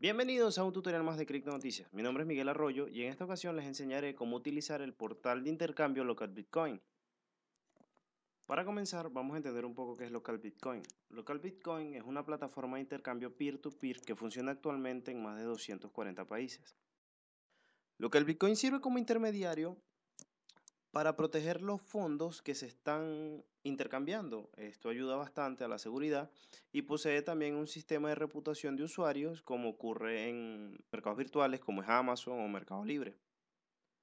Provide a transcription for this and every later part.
Bienvenidos a un tutorial más de Crypto Noticias. Mi nombre es Miguel Arroyo y en esta ocasión les enseñaré cómo utilizar el portal de intercambio Local Bitcoin. Para comenzar, vamos a entender un poco qué es Local Bitcoin. Local Bitcoin es una plataforma de intercambio peer-to-peer que funciona actualmente en más de 240 países. Local Bitcoin sirve como intermediario para proteger los fondos que se están intercambiando. Esto ayuda bastante a la seguridad y posee también un sistema de reputación de usuarios como ocurre en mercados virtuales como es Amazon o Mercado Libre.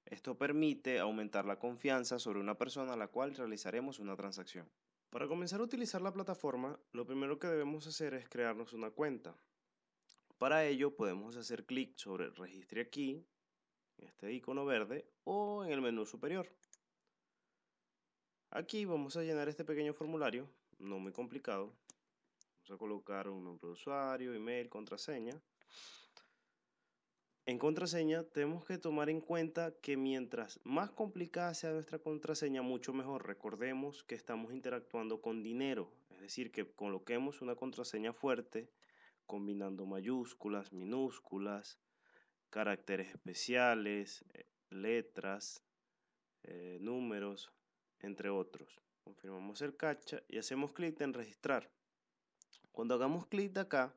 Esto permite aumentar la confianza sobre una persona a la cual realizaremos una transacción. Para comenzar a utilizar la plataforma, lo primero que debemos hacer es crearnos una cuenta. Para ello podemos hacer clic sobre Registre aquí, este icono verde, o en el menú superior. Aquí vamos a llenar este pequeño formulario, no muy complicado. Vamos a colocar un nombre de usuario, email, contraseña. En contraseña tenemos que tomar en cuenta que mientras más complicada sea nuestra contraseña, mucho mejor. Recordemos que estamos interactuando con dinero, es decir, que coloquemos una contraseña fuerte combinando mayúsculas, minúsculas, caracteres especiales, eh, letras, eh, números, entre otros. Confirmamos el captcha y hacemos clic en registrar. Cuando hagamos clic de acá,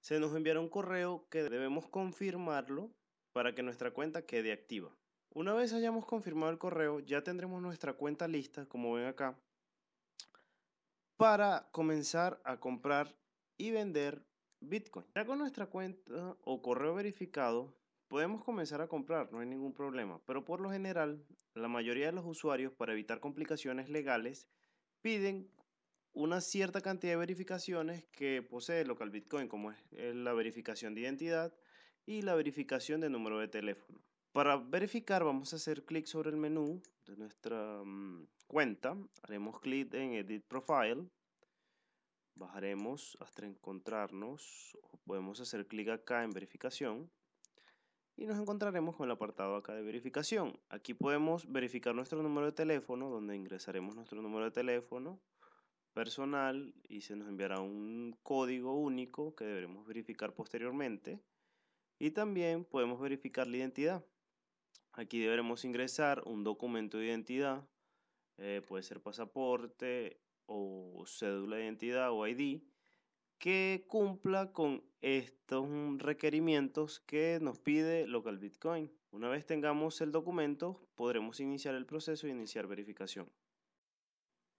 se nos enviará un correo que debemos confirmarlo para que nuestra cuenta quede activa. Una vez hayamos confirmado el correo, ya tendremos nuestra cuenta lista, como ven acá, para comenzar a comprar y vender Bitcoin. Ya con nuestra cuenta o correo verificado, Podemos comenzar a comprar, no hay ningún problema, pero por lo general, la mayoría de los usuarios, para evitar complicaciones legales, piden una cierta cantidad de verificaciones que posee local Bitcoin, como es eh, la verificación de identidad y la verificación de número de teléfono. Para verificar vamos a hacer clic sobre el menú de nuestra mm, cuenta, haremos clic en Edit Profile, bajaremos hasta encontrarnos podemos hacer clic acá en verificación y nos encontraremos con el apartado acá de verificación. Aquí podemos verificar nuestro número de teléfono, donde ingresaremos nuestro número de teléfono personal y se nos enviará un código único que deberemos verificar posteriormente. Y también podemos verificar la identidad. Aquí deberemos ingresar un documento de identidad, eh, puede ser pasaporte o cédula de identidad o ID que cumpla con estos requerimientos que nos pide local Bitcoin. Una vez tengamos el documento, podremos iniciar el proceso y e iniciar verificación.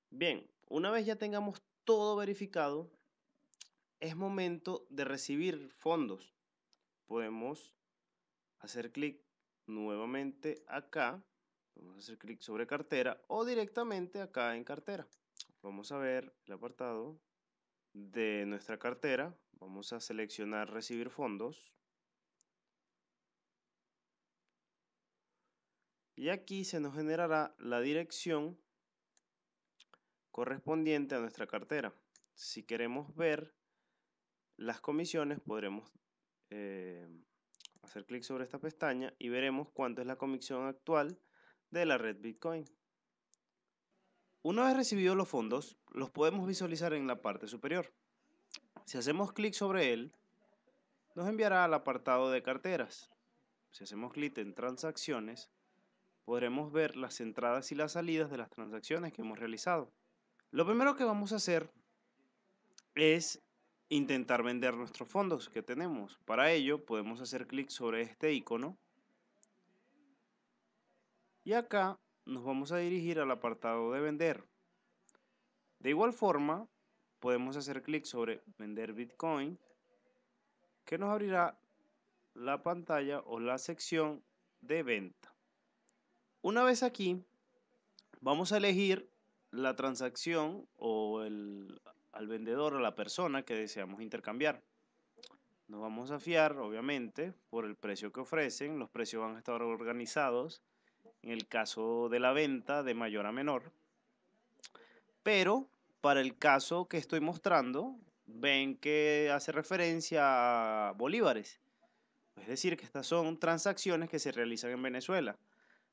Bien, una vez ya tengamos todo verificado, es momento de recibir fondos. Podemos hacer clic nuevamente acá, vamos a hacer clic sobre cartera o directamente acá en cartera. Vamos a ver el apartado de nuestra cartera, vamos a seleccionar recibir fondos. Y aquí se nos generará la dirección correspondiente a nuestra cartera. Si queremos ver las comisiones, podremos eh, hacer clic sobre esta pestaña y veremos cuánto es la comisión actual de la red Bitcoin. Una vez recibidos los fondos, los podemos visualizar en la parte superior. Si hacemos clic sobre él, nos enviará al apartado de carteras. Si hacemos clic en transacciones, podremos ver las entradas y las salidas de las transacciones que hemos realizado. Lo primero que vamos a hacer es intentar vender nuestros fondos que tenemos. Para ello podemos hacer clic sobre este icono y acá nos vamos a dirigir al apartado de vender. De igual forma, podemos hacer clic sobre vender Bitcoin, que nos abrirá la pantalla o la sección de venta. Una vez aquí, vamos a elegir la transacción o el, al vendedor o la persona que deseamos intercambiar. Nos vamos a fiar, obviamente, por el precio que ofrecen. Los precios van a estar organizados en el caso de la venta de mayor a menor. Pero para el caso que estoy mostrando, ven que hace referencia a bolívares. Es decir, que estas son transacciones que se realizan en Venezuela.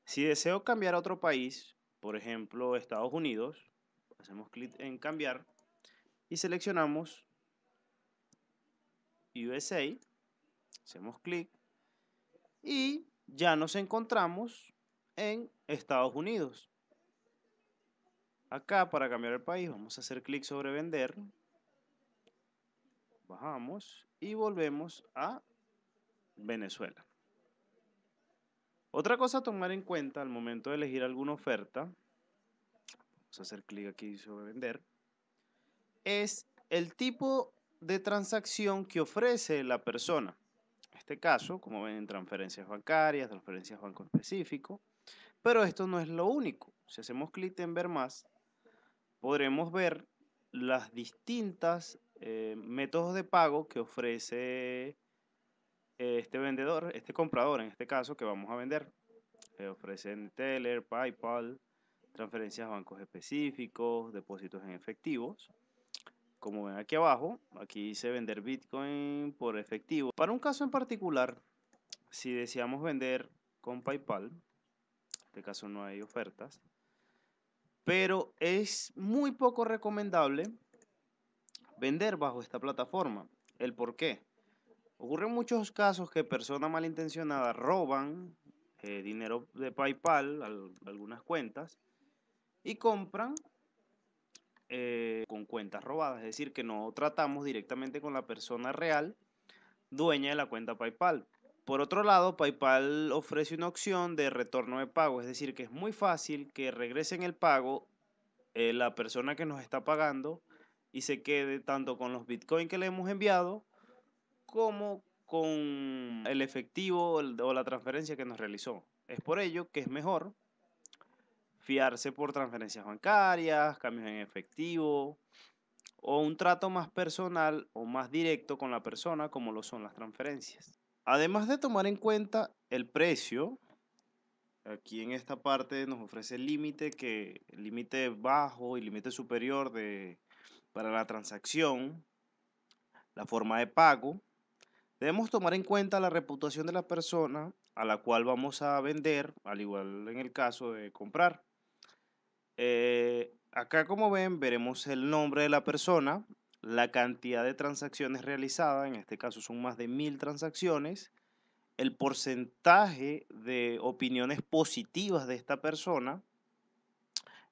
Si deseo cambiar a otro país, por ejemplo Estados Unidos, hacemos clic en cambiar y seleccionamos USA, hacemos clic y ya nos encontramos en Estados Unidos. Acá para cambiar el país vamos a hacer clic sobre vender. Bajamos y volvemos a Venezuela. Otra cosa a tomar en cuenta al momento de elegir alguna oferta, vamos a hacer clic aquí sobre vender, es el tipo de transacción que ofrece la persona. En este caso, como ven, en transferencias bancarias, transferencias banco específico, pero esto no es lo único. Si hacemos clic en ver más, podremos ver las distintas eh, métodos de pago que ofrece eh, este vendedor, este comprador en este caso que vamos a vender. Eh, ofrecen Teller, PayPal, transferencias a bancos específicos, depósitos en efectivos. Como ven aquí abajo, aquí dice vender Bitcoin por efectivo. Para un caso en particular, si deseamos vender con PayPal, este caso no hay ofertas, pero es muy poco recomendable vender bajo esta plataforma. ¿El por qué? Ocurren muchos casos que personas malintencionadas roban eh, dinero de PayPal, algunas cuentas, y compran eh, con cuentas robadas. Es decir, que no tratamos directamente con la persona real dueña de la cuenta PayPal. Por otro lado, PayPal ofrece una opción de retorno de pago, es decir, que es muy fácil que regresen el pago eh, la persona que nos está pagando y se quede tanto con los bitcoins que le hemos enviado como con el efectivo o la transferencia que nos realizó. Es por ello que es mejor fiarse por transferencias bancarias, cambios en efectivo o un trato más personal o más directo con la persona como lo son las transferencias. Además de tomar en cuenta el precio, aquí en esta parte nos ofrece el límite que límite bajo y límite superior de para la transacción, la forma de pago. Debemos tomar en cuenta la reputación de la persona a la cual vamos a vender, al igual en el caso de comprar. Eh, acá como ven veremos el nombre de la persona, la cantidad de transacciones realizadas, en este caso son más de mil transacciones, el porcentaje de opiniones positivas de esta persona.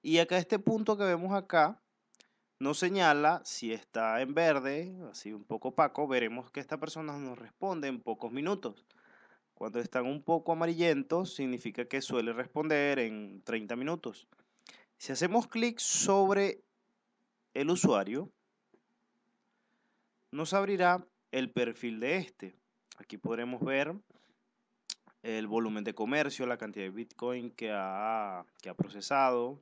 Y acá este punto que vemos acá nos señala si está en verde, así un poco opaco, veremos que esta persona nos responde en pocos minutos. Cuando están un poco amarillentos, significa que suele responder en 30 minutos. Si hacemos clic sobre el usuario, nos abrirá el perfil de este. Aquí podremos ver el volumen de comercio, la cantidad de Bitcoin que ha, procesado,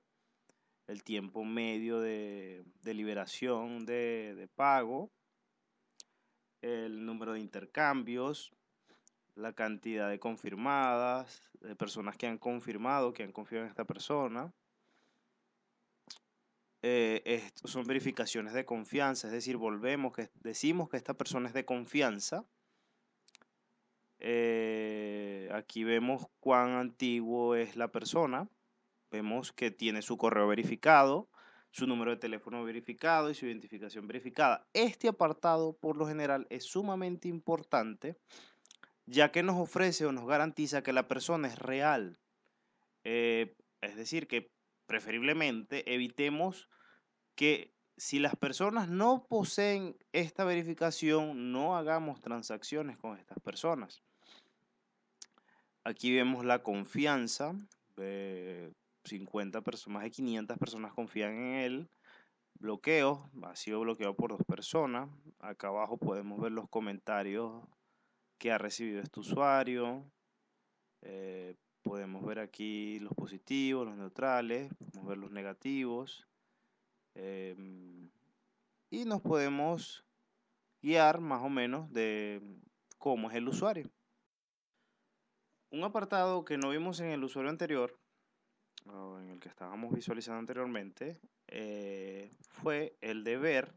el tiempo medio de, de liberación de, de, pago, el número de intercambios, la cantidad de confirmadas, de personas que han confirmado, que han confiado en esta persona, eh, son verificaciones de confianza, es decir, volvemos, que decimos que esta persona es de confianza. Eh, aquí vemos cuán antiguo es la persona, vemos que tiene su correo verificado, su número de teléfono verificado y su identificación verificada. Este apartado, por lo general, es sumamente importante, ya que nos ofrece o nos garantiza que la persona es real. Eh, es decir, que preferiblemente evitemos que si las personas no poseen esta verificación, no hagamos transacciones con estas personas. Aquí vemos la confianza. de 50 personas, más de 500 personas confían en él. Bloqueo, ha sido bloqueado por dos personas. Acá abajo podemos ver los comentarios que ha recibido este usuario. Eh, podemos ver aquí los positivos, los neutrales, podemos ver los negativos y nos podemos guiar más o menos de cómo es el usuario. Un apartado que no vimos en el usuario anterior, o en el que estábamos visualizando anteriormente, eh, fue el de ver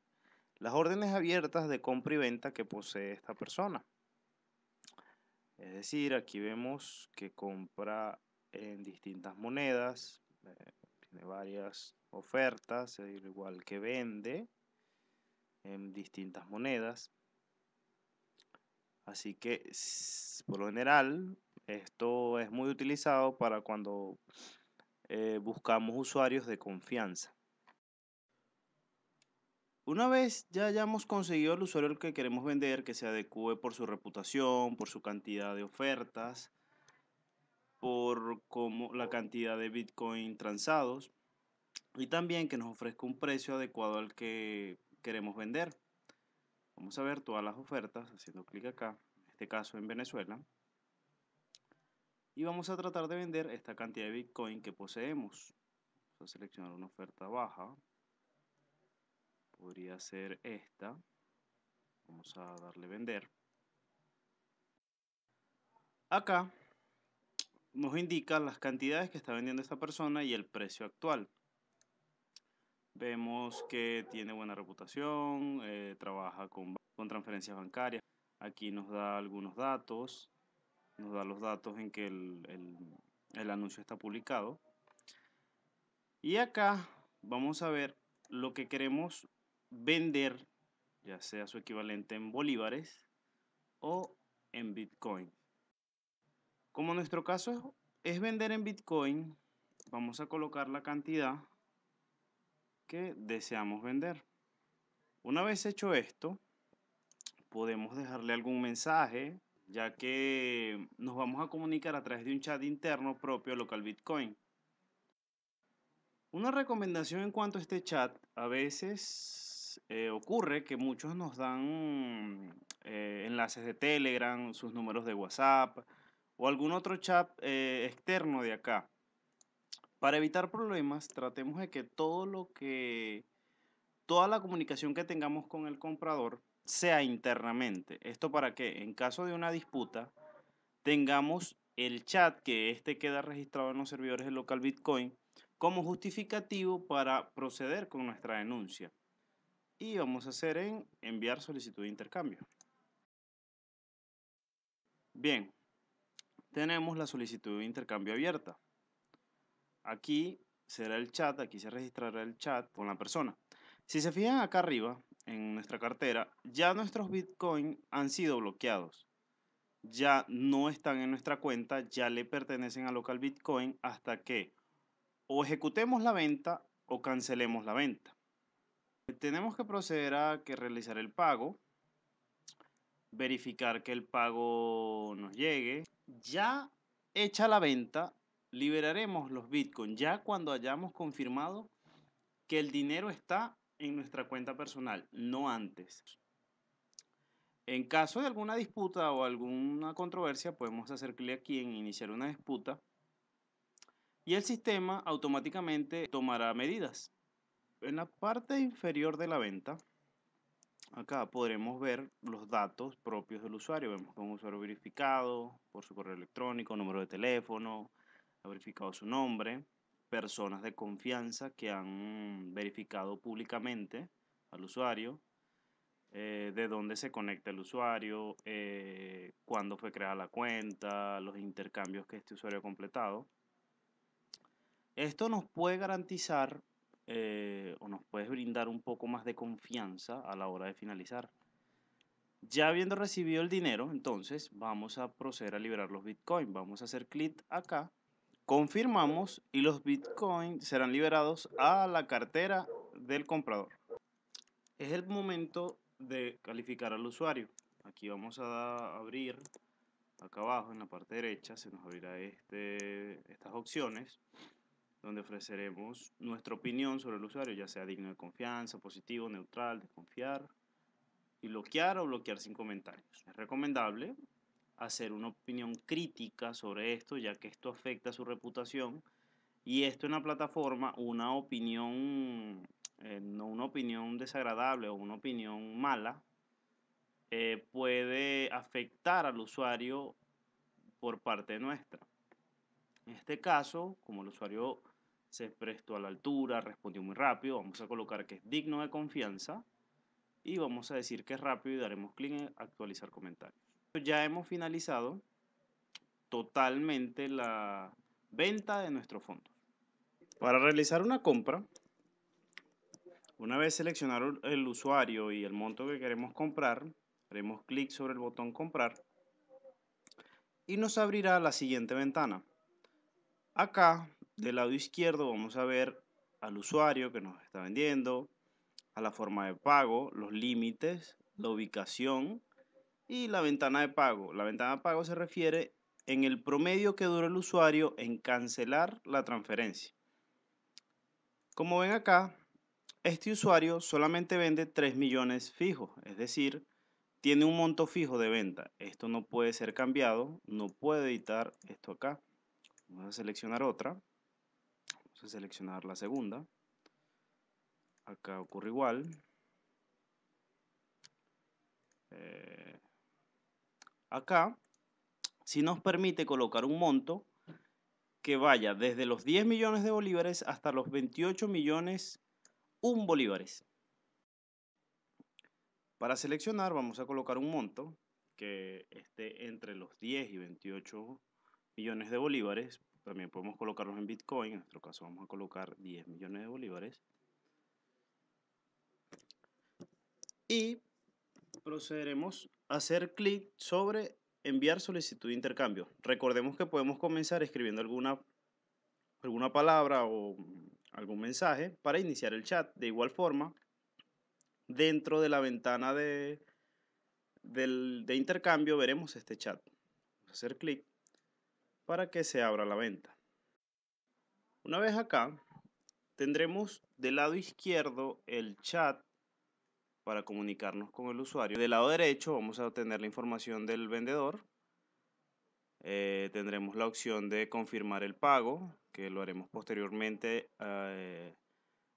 las órdenes abiertas de compra y venta que posee esta persona. Es decir, aquí vemos que compra en distintas monedas, eh, tiene varias ofertas, eh, igual que vende en distintas monedas. Así que por lo general esto es muy utilizado para cuando eh, buscamos usuarios de confianza. Una vez ya hayamos conseguido el usuario que queremos vender, que se adecue por su reputación, por su cantidad de ofertas, por cómo, la cantidad de Bitcoin transados y también que nos ofrezca un precio adecuado al que queremos vender. Vamos a ver todas las ofertas haciendo clic acá, en este caso en Venezuela. Y vamos a tratar de vender esta cantidad de Bitcoin que poseemos. Vamos a seleccionar una oferta baja. Podría ser esta. Vamos a darle vender. Acá nos indica las cantidades que está vendiendo esta persona y el precio actual. Vemos que tiene buena reputación, eh, trabaja con, transferencias bancarias. Aquí nos da algunos datos, nos da los datos en que el, el anuncio está publicado. Y acá vamos a ver lo que queremos vender, ya sea su equivalente en bolívares o en Bitcoin. Como nuestro caso es, vender en Bitcoin, vamos a colocar la cantidad que deseamos vender. Una vez hecho esto, podemos dejarle algún mensaje, ya que nos vamos a comunicar a través de un chat interno propio local Bitcoin. Una recomendación en cuanto a este chat, a veces eh, ocurre que muchos nos dan eh, enlaces de Telegram, sus números de WhatsApp, o algún otro chat eh, externo de acá. Para evitar problemas, tratemos de que todo lo que toda la comunicación que tengamos con el comprador sea internamente. Esto para que en caso de una disputa tengamos el chat que este queda registrado en los servidores del local Bitcoin como justificativo para proceder con nuestra denuncia. Y vamos a hacer en enviar solicitud de intercambio. Bien, tenemos la solicitud de intercambio abierta. Aquí será el chat, aquí se registrará el chat con la persona. Si se fijan acá arriba, en nuestra cartera, ya nuestros Bitcoin han sido bloqueados. Ya no están en nuestra cuenta, ya le pertenecen a local Bitcoin hasta que o ejecutemos la venta o cancelemos la venta. Tenemos que proceder a que realizar el pago, verificar que el pago nos llegue, ya hecha la venta, liberaremos los bitcoins, ya cuando hayamos confirmado que el dinero está en nuestra cuenta personal, no antes. En caso de alguna disputa o alguna controversia, podemos hacer clic aquí en iniciar una disputa y el sistema automáticamente tomará medidas. En la parte inferior de la venta acá podremos ver los datos propios del usuario. Vemos que un usuario verificado por su correo electrónico, número de teléfono, ha verificado su nombre, personas de confianza que han verificado públicamente al usuario, eh, de dónde se conecta el usuario, eh, cuándo fue creada la cuenta, los intercambios que este usuario ha completado. Esto nos puede garantizar eh, o nos puedes brindar un poco más de confianza a la hora de finalizar. Ya habiendo recibido el dinero, entonces vamos a proceder a liberar los Bitcoin. Vamos a hacer clic acá, confirmamos y los Bitcoin serán liberados a la cartera del comprador. Es el momento de calificar al usuario. Aquí vamos a abrir acá abajo en la parte derecha se nos abrirá este, estas opciones donde ofreceremos nuestra opinión sobre el usuario, ya sea digno de confianza, positivo, neutral, desconfiar, y bloquear o bloquear sin comentarios. Es recomendable hacer una opinión crítica sobre esto, ya que esto afecta su reputación, y esto en la plataforma, una opinión, eh, no una opinión desagradable o una opinión mala, eh, puede afectar al usuario por parte nuestra. En este caso, como el usuario se prestó a la altura, respondió muy rápido. Vamos a colocar que es digno de confianza y vamos a decir que es rápido y daremos clic en actualizar comentarios Ya hemos finalizado totalmente la venta de nuestro fondo. Para realizar una compra, una vez seleccionado el usuario y el monto que queremos comprar, haremos clic sobre el botón comprar y nos abrirá la siguiente ventana. Acá del lado izquierdo vamos a ver al usuario que nos está vendiendo, a la forma de pago, los límites, la ubicación y la ventana de pago. La ventana de pago se refiere en el promedio que dura el usuario en cancelar la transferencia. Como ven acá, este usuario solamente vende 3 millones fijos, es decir, tiene un monto fijo de venta. Esto no puede ser cambiado, no puede editar esto acá. Vamos a seleccionar otra seleccionar la segunda. Acá ocurre igual. Eh, acá, si nos permite colocar un monto que vaya desde los 10 millones de bolívares hasta los 28 millones un bolívares. Para seleccionar vamos a colocar un monto que esté entre los 10 y 28 millones de bolívares, también podemos colocarlos en Bitcoin, en nuestro caso vamos a colocar 10 millones de bolívares. Y procederemos a hacer clic sobre enviar solicitud de intercambio. Recordemos que podemos comenzar escribiendo alguna, alguna palabra o algún mensaje para iniciar el chat. De igual forma, dentro de la ventana de, de intercambio veremos este chat. hacer clic para que se abra la venta. Una vez acá, tendremos del lado izquierdo el chat para comunicarnos con el usuario. Del lado derecho vamos a obtener la información del vendedor. Eh, tendremos la opción de confirmar el pago, que lo haremos posteriormente. Eh,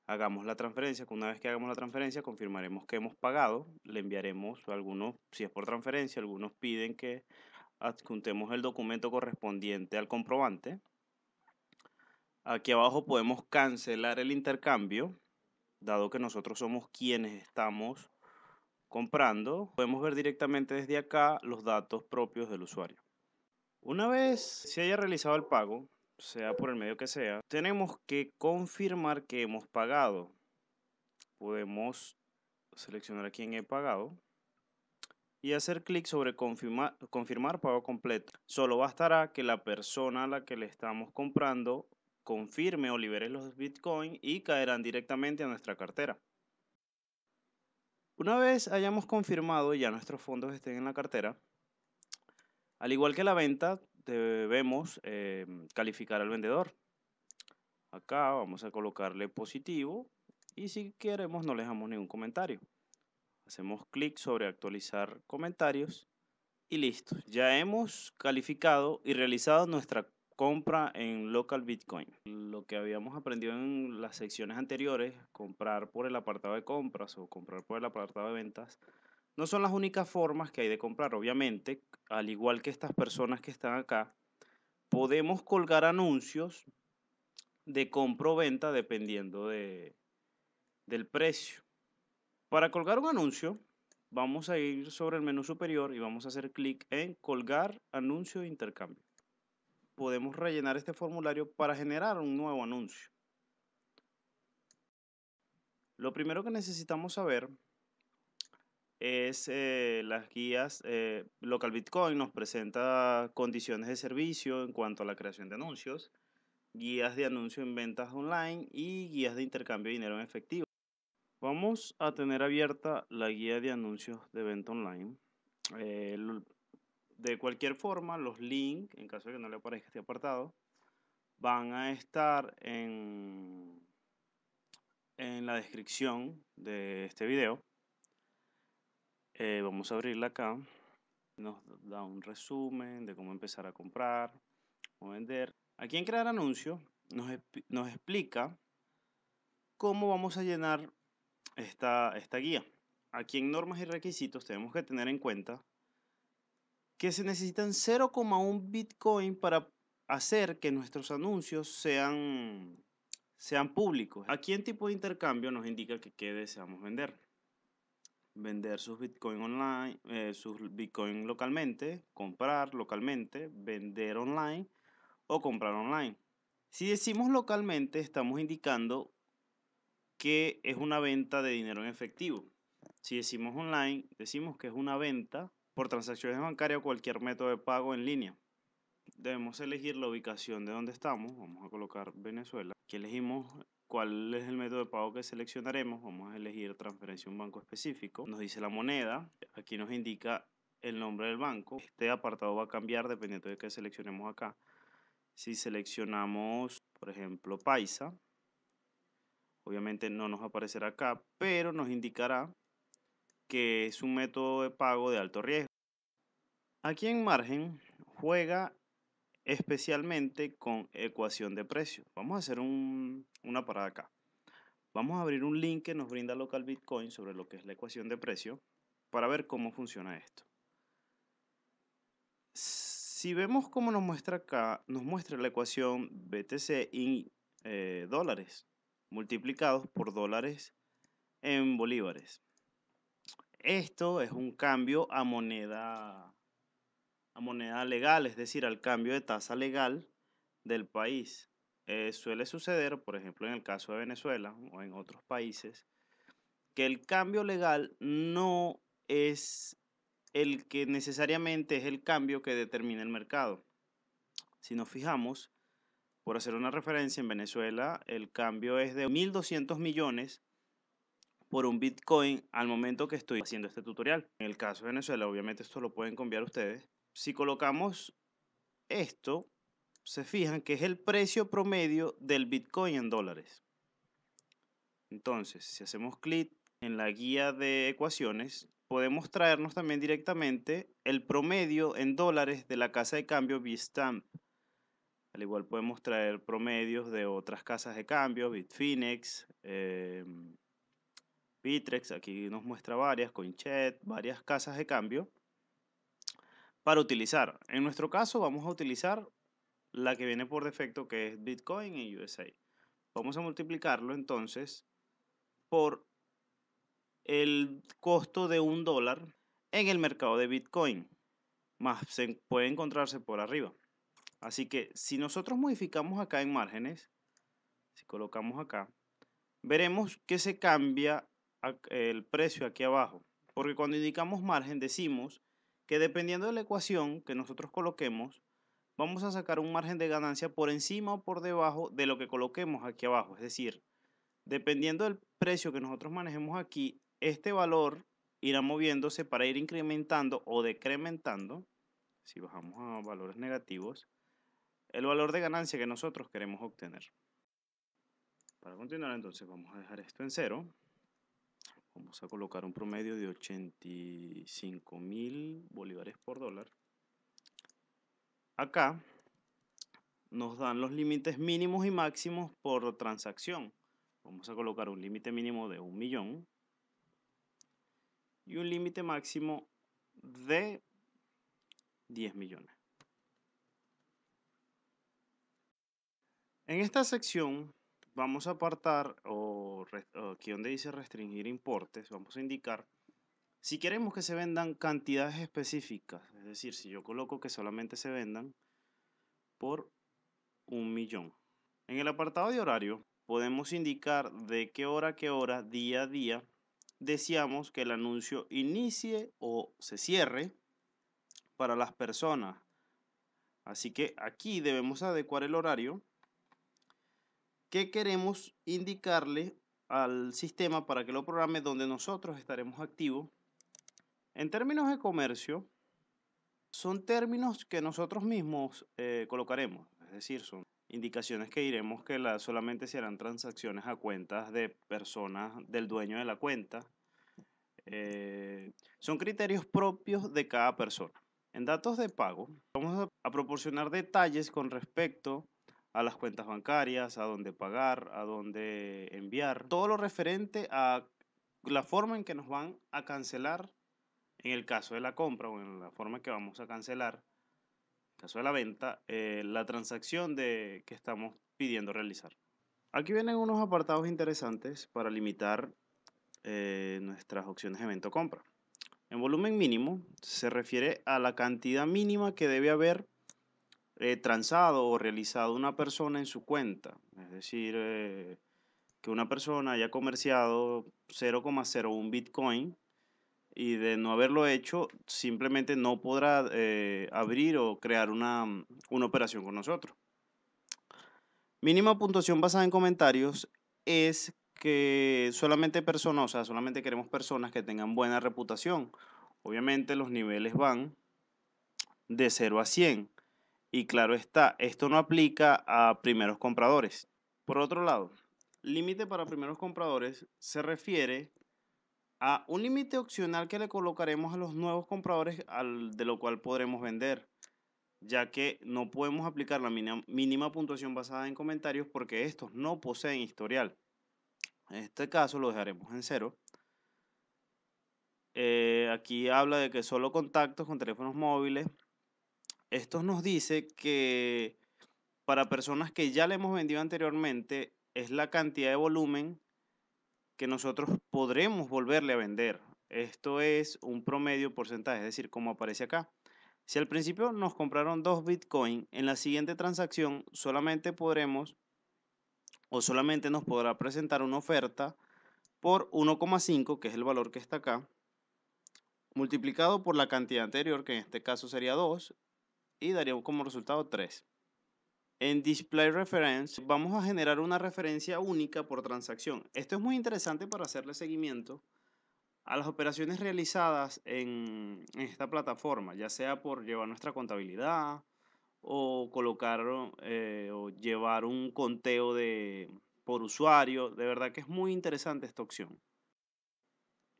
hagamos la transferencia. Una vez que hagamos la transferencia, confirmaremos que hemos pagado. Le enviaremos algunos, si es por transferencia, algunos piden que adjuntemos el documento correspondiente al comprobante. Aquí abajo podemos cancelar el intercambio, dado que nosotros somos quienes estamos comprando. Podemos ver directamente desde acá los datos propios del usuario. Una vez se haya realizado el pago, sea por el medio que sea, tenemos que confirmar que hemos pagado. Podemos seleccionar aquí en he pagado y hacer clic sobre confirmar pago completo. Solo bastará que la persona a la que le estamos comprando confirme o libere los Bitcoin y caerán directamente a nuestra cartera. Una vez hayamos confirmado y ya nuestros fondos estén en la cartera, al igual que la venta, debemos eh, calificar al vendedor. Acá vamos a colocarle positivo y si queremos no le dejamos ningún comentario. Hacemos clic sobre actualizar comentarios y listo. Ya hemos calificado y realizado nuestra compra en local Bitcoin. Lo que habíamos aprendido en las secciones anteriores, comprar por el apartado de compras o comprar por el apartado de ventas, no son las únicas formas que hay de comprar. Obviamente, al igual que estas personas que están acá, podemos colgar anuncios de compra o venta dependiendo de, del precio. Para colgar un anuncio, vamos a ir sobre el menú superior y vamos a hacer clic en colgar anuncio de intercambio. Podemos rellenar este formulario para generar un nuevo anuncio. Lo primero que necesitamos saber es eh, las guías. Eh, Local Bitcoin nos presenta condiciones de servicio en cuanto a la creación de anuncios, guías de anuncio en ventas online y guías de intercambio de dinero en efectivo. Vamos a tener abierta la guía de anuncios de venta online. Eh, de cualquier forma, los links, en caso de que no le aparezca este apartado, van a estar en, en la descripción de este video. Eh, vamos a abrirla acá. Nos da un resumen de cómo empezar a comprar o vender. Aquí en Crear anuncio nos, nos explica cómo vamos a llenar esta, esta guía. Aquí en normas y requisitos tenemos que tener en cuenta que se necesitan 0,1 Bitcoin para hacer que nuestros anuncios sean, sean públicos. Aquí en tipo de intercambio nos indica que qué deseamos vender. Vender sus Bitcoin online, eh, sus Bitcoin localmente, comprar localmente, vender online o comprar online. Si decimos localmente, estamos indicando que es una venta de dinero en efectivo. Si decimos online, decimos que es una venta por transacciones bancarias o cualquier método de pago en línea. Debemos elegir la ubicación de donde estamos. Vamos a colocar Venezuela. Aquí elegimos cuál es el método de pago que seleccionaremos. Vamos a elegir transferencia a un banco específico. Nos dice la moneda. Aquí nos indica el nombre del banco. Este apartado va a cambiar dependiendo de qué seleccionemos acá. Si seleccionamos, por ejemplo, Paisa, Obviamente no nos aparecerá acá, pero nos indicará que es un método de pago de alto riesgo. Aquí en margen juega especialmente con ecuación de precio Vamos a hacer una parada acá. Vamos a abrir un link que nos brinda local Bitcoin sobre lo que es la ecuación de precio para ver cómo funciona esto. Si vemos cómo nos muestra acá, nos muestra la ecuación BTC en eh, dólares multiplicados por dólares en bolívares. Esto es un cambio a moneda, a moneda legal, es decir, al cambio de tasa legal del país. Eh, suele suceder, por ejemplo, en el caso de Venezuela o en otros países, que el cambio legal no es el que necesariamente es el cambio que determina el mercado. Si nos fijamos, por hacer una referencia, en Venezuela el cambio es de 1.200 millones por un Bitcoin al momento que estoy haciendo este tutorial. En el caso de Venezuela, obviamente esto lo pueden cambiar ustedes. Si colocamos esto, se fijan que es el precio promedio del Bitcoin en dólares. Entonces, si hacemos clic en la guía de ecuaciones, podemos traernos también directamente el promedio en dólares de la casa de cambio Bitstamp. Al igual podemos traer promedios de otras casas de cambio, Bitfinex, eh, Bitrex, aquí nos muestra varias, CoinChat, varias casas de cambio para utilizar. En nuestro caso vamos a utilizar la que viene por defecto que es Bitcoin y USA. Vamos a multiplicarlo entonces por el costo de un dólar en el mercado de Bitcoin. Más se puede encontrarse por arriba. Así que si nosotros modificamos acá en márgenes, si colocamos acá, veremos que se cambia el precio aquí abajo. Porque cuando indicamos margen decimos que dependiendo de la ecuación que nosotros coloquemos, vamos a sacar un margen de ganancia por encima o por debajo de lo que coloquemos aquí abajo. Es decir, dependiendo del precio que nosotros manejemos aquí, este valor irá moviéndose para ir incrementando o decrementando, si bajamos a valores negativos, el valor de ganancia que nosotros queremos obtener. Para continuar entonces vamos a dejar esto en cero. Vamos a colocar un promedio de 85 mil bolívares por dólar. Acá nos dan los límites mínimos y máximos por transacción. Vamos a colocar un límite mínimo de un millón y un límite máximo de 10 millones. En esta sección vamos a apartar o, aquí donde dice restringir importes, vamos a indicar si queremos que se vendan cantidades específicas, es decir, si yo coloco que solamente se vendan por un millón. En el apartado de horario podemos indicar de qué hora a qué hora, día a día, deseamos que el anuncio inicie o se cierre para las personas. Así que aquí debemos adecuar el horario que queremos indicarle al sistema para que lo programe donde nosotros estaremos activos. En términos de comercio, son términos que nosotros mismos eh, colocaremos, es decir, son indicaciones que iremos que la, solamente se harán transacciones a cuentas de personas del dueño de la cuenta. Eh, son criterios propios de cada persona. En datos de pago, vamos a, a proporcionar detalles con respecto a las cuentas bancarias, a dónde pagar, a dónde enviar. Todo lo referente a la forma en que nos van a cancelar en el caso de la compra o en la forma en que vamos a cancelar, en el caso de la venta, eh, la transacción de, que estamos pidiendo realizar. Aquí vienen unos apartados interesantes para limitar eh, nuestras opciones de venta o compra. En volumen mínimo se refiere a la cantidad mínima que debe haber eh, transado o realizado una persona en su cuenta. Es decir, eh, que una persona haya comerciado 0,01 Bitcoin y de no haberlo hecho, simplemente no podrá eh, abrir o crear una, mm, una operación con nosotros. Mínima puntuación basada en comentarios es que solamente personas, solamente queremos personas que tengan buena reputación. Obviamente los niveles van de 0 a 100. Y claro está, esto no aplica a primeros compradores. Por otro lado, límite para primeros compradores se refiere a un límite opcional que le colocaremos a los nuevos compradores de lo cual podremos vender, ya que no podemos aplicar la mínima, puntuación basada en comentarios porque estos no poseen historial. En este caso lo dejaremos en cero. Eh, aquí habla de que solo contactos con teléfonos móviles esto nos dice que para personas que ya le hemos vendido anteriormente, es la cantidad de volumen que nosotros podremos volverle a vender. Esto es un promedio porcentaje, es decir, como aparece acá. Si al principio nos compraron 2 Bitcoin, en la siguiente transacción solamente podremos o solamente nos podrá presentar una oferta por 1,5, que es el valor que está acá, multiplicado por la cantidad anterior, que en este caso sería 2, y daría como resultado 3. En Display Reference vamos a generar una referencia única por transacción. Esto es muy interesante para hacerle seguimiento a las operaciones realizadas en, esta plataforma, ya sea por llevar nuestra contabilidad o colocar eh, o llevar un conteo de, por usuario. De verdad que es muy interesante esta opción.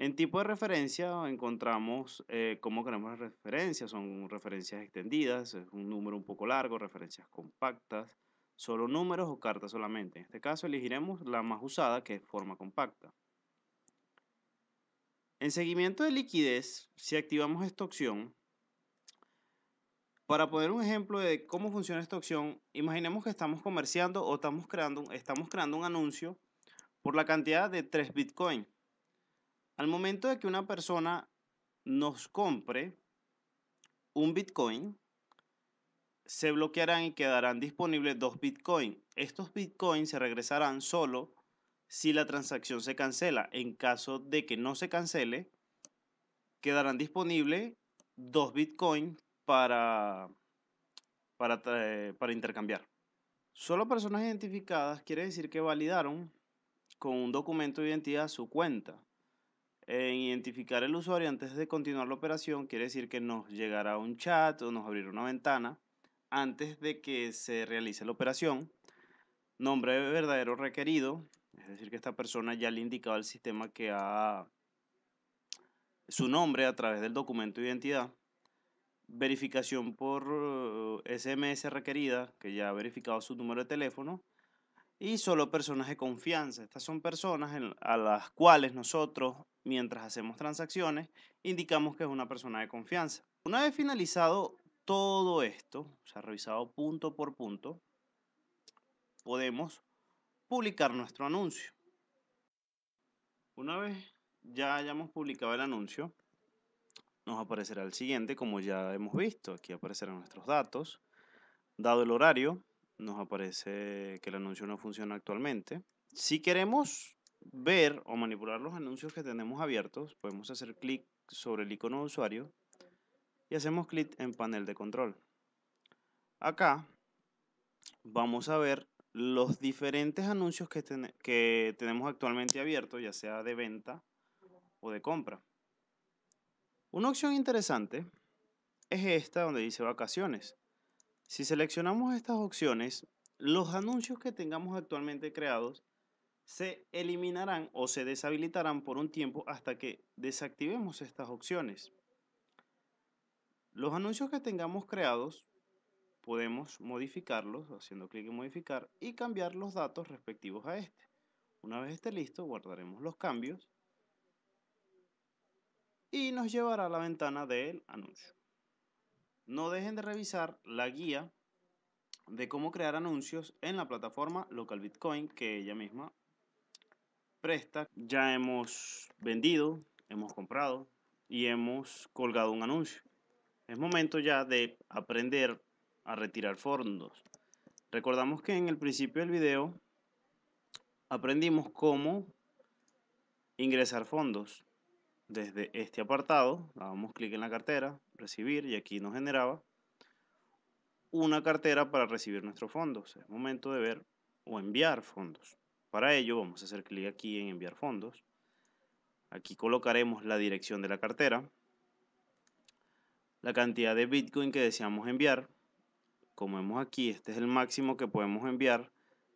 En tipo de referencia encontramos eh, cómo creamos las referencias. Son referencias extendidas, un número un poco largo, referencias compactas, solo números o cartas solamente. En este caso elegiremos la más usada que es forma compacta. En seguimiento de liquidez, si activamos esta opción, para poner un ejemplo de cómo funciona esta opción, imaginemos que estamos comerciando o estamos creando, estamos creando un anuncio por la cantidad de 3 Bitcoin. Al momento de que una persona nos compre un Bitcoin, se bloquearán y quedarán disponibles dos Bitcoins. Estos Bitcoins se regresarán solo si la transacción se cancela. En caso de que no se cancele, quedarán disponibles dos Bitcoins para, para, para intercambiar. Solo personas identificadas quiere decir que validaron con un documento de identidad su cuenta en identificar el usuario antes de continuar la operación quiere decir que nos llegará un chat o nos abrirá una ventana antes de que se realice la operación. Nombre verdadero requerido, es decir, que esta persona ya le ha indicado al sistema que ha su nombre a través del documento de identidad. Verificación por SMS eh, requerida, que ya ha verificado su número de teléfono y solo personas de confianza. Estas son personas a las cuales nosotros, mientras hacemos transacciones, indicamos que es una persona de confianza. Una vez finalizado todo esto, se ha revisado punto por punto, podemos publicar nuestro anuncio. Una vez ya hayamos publicado el anuncio, nos aparecerá el siguiente, como ya hemos visto. Aquí aparecerán nuestros datos, dado el horario, nos aparece que el anuncio no funciona actualmente. Si queremos ver o manipular los anuncios que tenemos abiertos, podemos hacer clic sobre el icono de usuario y hacemos clic en panel de control. Acá vamos a ver los diferentes anuncios que, que tenemos actualmente abiertos, ya sea de venta o de compra. Una opción interesante es esta donde dice vacaciones. Si seleccionamos estas opciones, los anuncios que tengamos actualmente creados se eliminarán o se deshabilitarán por un tiempo hasta que desactivemos estas opciones. Los anuncios que tengamos creados podemos modificarlos haciendo clic en modificar y cambiar los datos respectivos a este. Una vez esté listo, guardaremos los cambios y nos llevará a la ventana del anuncio. No dejen de revisar la guía de cómo crear anuncios en la plataforma Local Bitcoin que ella misma presta. Ya hemos vendido, hemos comprado y hemos colgado un anuncio. Es momento ya de aprender a retirar fondos. Recordamos que en el principio del video aprendimos cómo ingresar fondos desde este apartado, damos clic en la cartera, recibir, y aquí nos generaba una cartera para recibir nuestros fondos. Es momento de ver o enviar fondos. Para ello vamos a hacer clic aquí en enviar fondos. Aquí colocaremos la dirección de la cartera, la cantidad de Bitcoin que deseamos enviar. Como vemos aquí, este es el máximo que podemos enviar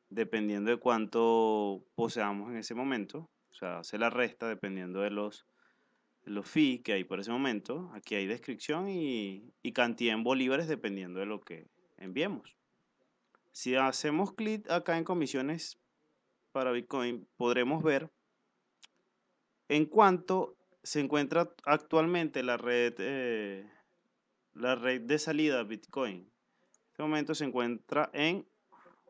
dependiendo de cuánto poseamos en ese momento. O sea, se la resta dependiendo de los los fees que hay por ese momento. Aquí hay descripción y, cantidad en bolívares dependiendo de lo que enviemos. Si hacemos clic acá en comisiones para Bitcoin, podremos ver en cuánto se encuentra actualmente la red, eh, la red de salida Bitcoin. En este momento se encuentra en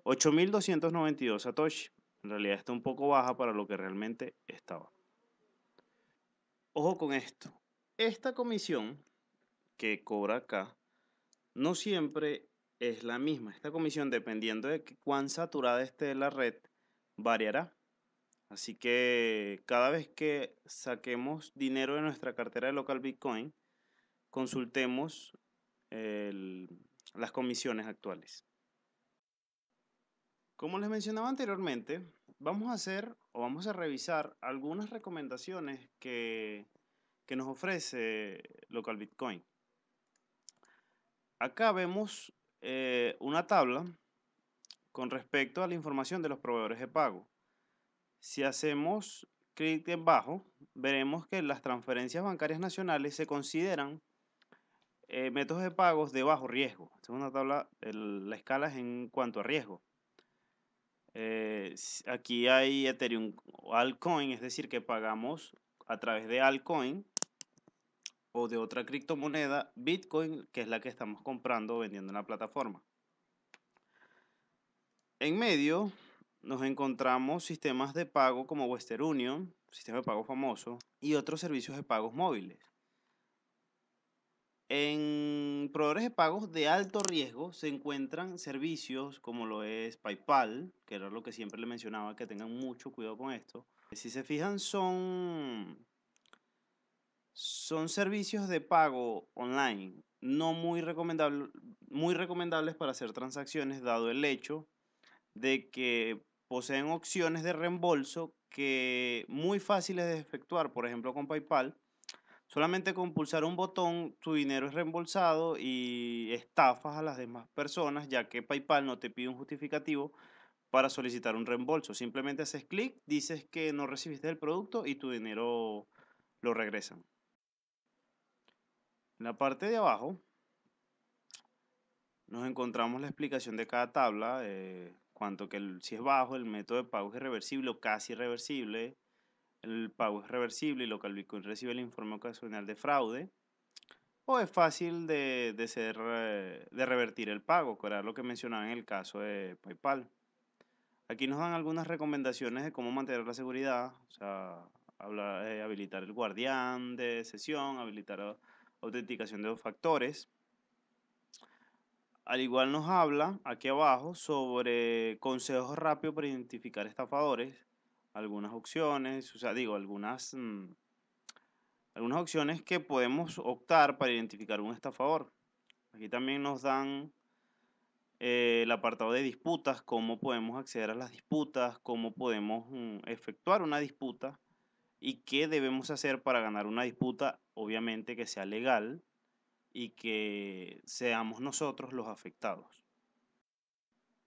8.292 Satoshi. En realidad está un poco baja para lo que realmente estaba. Ojo con esto. Esta comisión que cobra acá no siempre es la misma. Esta comisión, dependiendo de cuán saturada esté la red, variará. Así que cada vez que saquemos dinero de nuestra cartera de local Bitcoin, consultemos eh, las comisiones actuales. Como les mencionaba anteriormente, vamos a hacer o vamos a revisar algunas recomendaciones que, que nos ofrece Local Bitcoin. Acá vemos eh, una tabla con respecto a la información de los proveedores de pago. Si hacemos clic en bajo, veremos que las transferencias bancarias nacionales se consideran eh, métodos de pagos de bajo riesgo. una tabla, la escala es en cuanto a riesgo. Eh, aquí hay Ethereum altcoin, es decir, que pagamos a través de altcoin o de otra criptomoneda, Bitcoin, que es la que estamos comprando o vendiendo en la plataforma. En medio nos encontramos sistemas de pago como Western Union, sistema de pago famoso, y otros servicios de pagos móviles. En proveedores de pagos de alto riesgo se encuentran servicios como lo es PayPal, que era lo que siempre le mencionaba, que tengan mucho cuidado con esto. Si se fijan, son, son servicios de pago online, no muy, muy recomendables para hacer transacciones, dado el hecho de que poseen opciones de reembolso que muy fáciles de efectuar, por ejemplo con PayPal Solamente con pulsar un botón tu dinero es reembolsado y estafas a las demás personas ya que PayPal no te pide un justificativo para solicitar un reembolso. Simplemente haces clic, dices que no recibiste el producto y tu dinero lo regresan. En la parte de abajo nos encontramos la explicación de cada tabla, eh, cuanto que si es bajo, el método de pago es irreversible o casi irreversible, el pago es reversible y local Bitcoin recibe el informe ocasional de fraude, o es fácil de, ser, eh, de revertir el pago, que era lo que mencionaba en el caso de PayPal. Aquí nos dan algunas recomendaciones de cómo mantener la seguridad, o sea, habla eh, habilitar el guardián de sesión, habilitar eh, autenticación de dos factores. Al igual nos habla aquí abajo sobre consejos rápidos para identificar estafadores, algunas opciones, o sea, digo, algunas, mm, algunas opciones que podemos optar para identificar un estafador. Aquí también nos dan eh, el apartado de disputas, cómo podemos acceder a las disputas, cómo podemos mm, efectuar una disputa y qué debemos hacer para ganar una disputa, obviamente que sea legal y que seamos nosotros los afectados.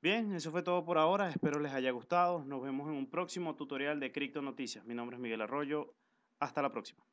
Bien, eso fue todo por ahora. Espero les haya gustado. Nos vemos en un próximo tutorial de Cripto Noticias. Mi nombre es Miguel Arroyo. Hasta la próxima.